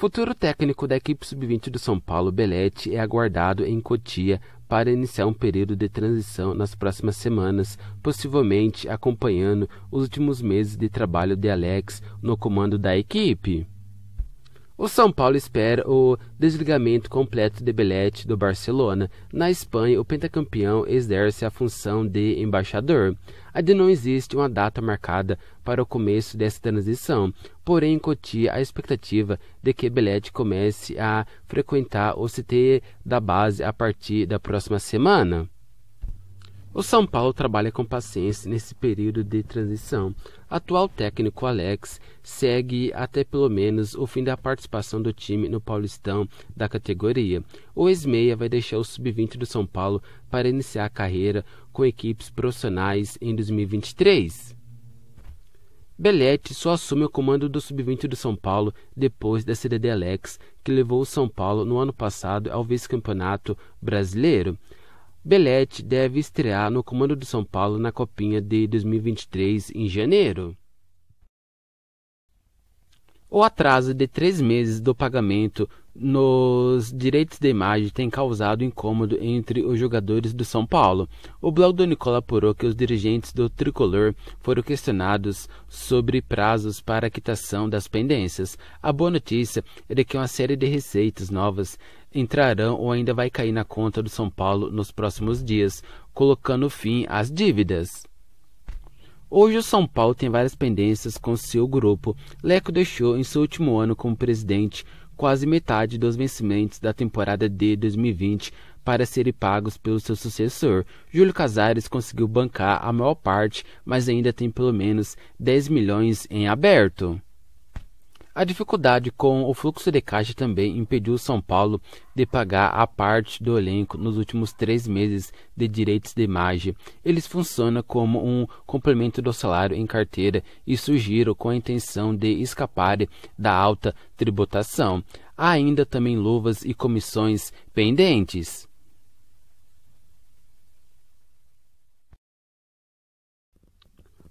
Futuro técnico da equipe sub-20 do São Paulo, Belete, é aguardado em Cotia para iniciar um período de transição nas próximas semanas, possivelmente acompanhando os últimos meses de trabalho de Alex no comando da equipe. O São Paulo espera o desligamento completo de Belete do Barcelona. Na Espanha, o pentacampeão exerce a função de embaixador. Ainda não existe uma data marcada para o começo dessa transição, porém cotia a expectativa de que Belete comece a frequentar o CT da base a partir da próxima semana. O São Paulo trabalha com paciência nesse período de transição. Atual técnico Alex segue até pelo menos o fim da participação do time no Paulistão da categoria. O Esmeia vai deixar o sub-20 do São Paulo para iniciar a carreira com equipes profissionais em 2023. Belete só assume o comando do sub-20 do São Paulo depois da saída de Alex, que levou o São Paulo no ano passado ao vice-campeonato brasileiro. Belete deve estrear no comando do São Paulo na Copinha de 2023 em janeiro. O atraso de três meses do pagamento nos direitos de imagem tem causado incômodo entre os jogadores do São Paulo. O blog do Nicola apurou que os dirigentes do tricolor foram questionados sobre prazos para quitação das pendências. A boa notícia é que uma série de receitas novas entrarão ou ainda vai cair na conta do São Paulo nos próximos dias, colocando fim às dívidas. Hoje o São Paulo tem várias pendências com seu grupo. Leco deixou em seu último ano como presidente quase metade dos vencimentos da temporada de 2020 para serem pagos pelo seu sucessor. Júlio Casares conseguiu bancar a maior parte, mas ainda tem pelo menos 10 milhões em aberto. A dificuldade com o fluxo de caixa também impediu o São Paulo de pagar a parte do elenco nos últimos três meses de direitos de imagem. Eles funcionam como um complemento do salário em carteira e surgiram com a intenção de escapar da alta tributação. Há ainda também luvas e comissões pendentes.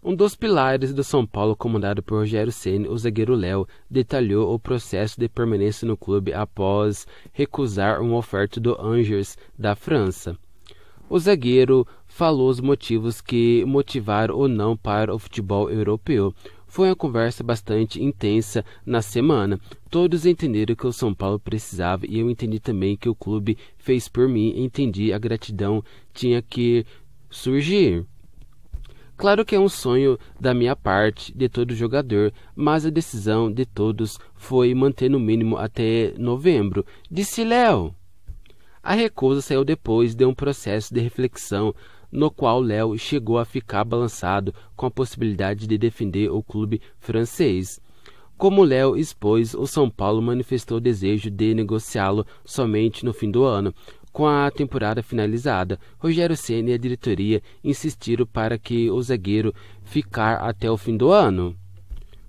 Um dos pilares do São Paulo comandado por Rogério Ceni, o zagueiro Léo, detalhou o processo de permanência no clube após recusar uma oferta do Angers da França. O zagueiro falou os motivos que motivaram ou não para o futebol europeu. Foi uma conversa bastante intensa na semana. Todos entenderam que o São Paulo precisava e eu entendi também que o clube fez por mim. Entendi a gratidão tinha que surgir. Claro que é um sonho da minha parte, de todo jogador, mas a decisão de todos foi manter no mínimo até novembro, disse Léo. A recusa saiu depois de um processo de reflexão no qual Léo chegou a ficar balançado com a possibilidade de defender o clube francês. Como Léo expôs, o São Paulo manifestou desejo de negociá-lo somente no fim do ano, com a temporada finalizada, Rogério Ceni e a diretoria insistiram para que o zagueiro ficar até o fim do ano.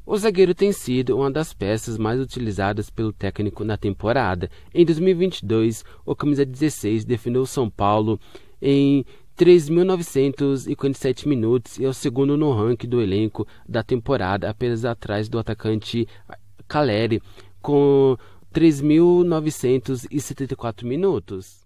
O zagueiro tem sido uma das peças mais utilizadas pelo técnico na temporada. Em 2022, o camisa 16 defendeu São Paulo em 3.947 minutos e é o segundo no ranking do elenco da temporada, apenas atrás do atacante Caleri, com 3.974 minutos.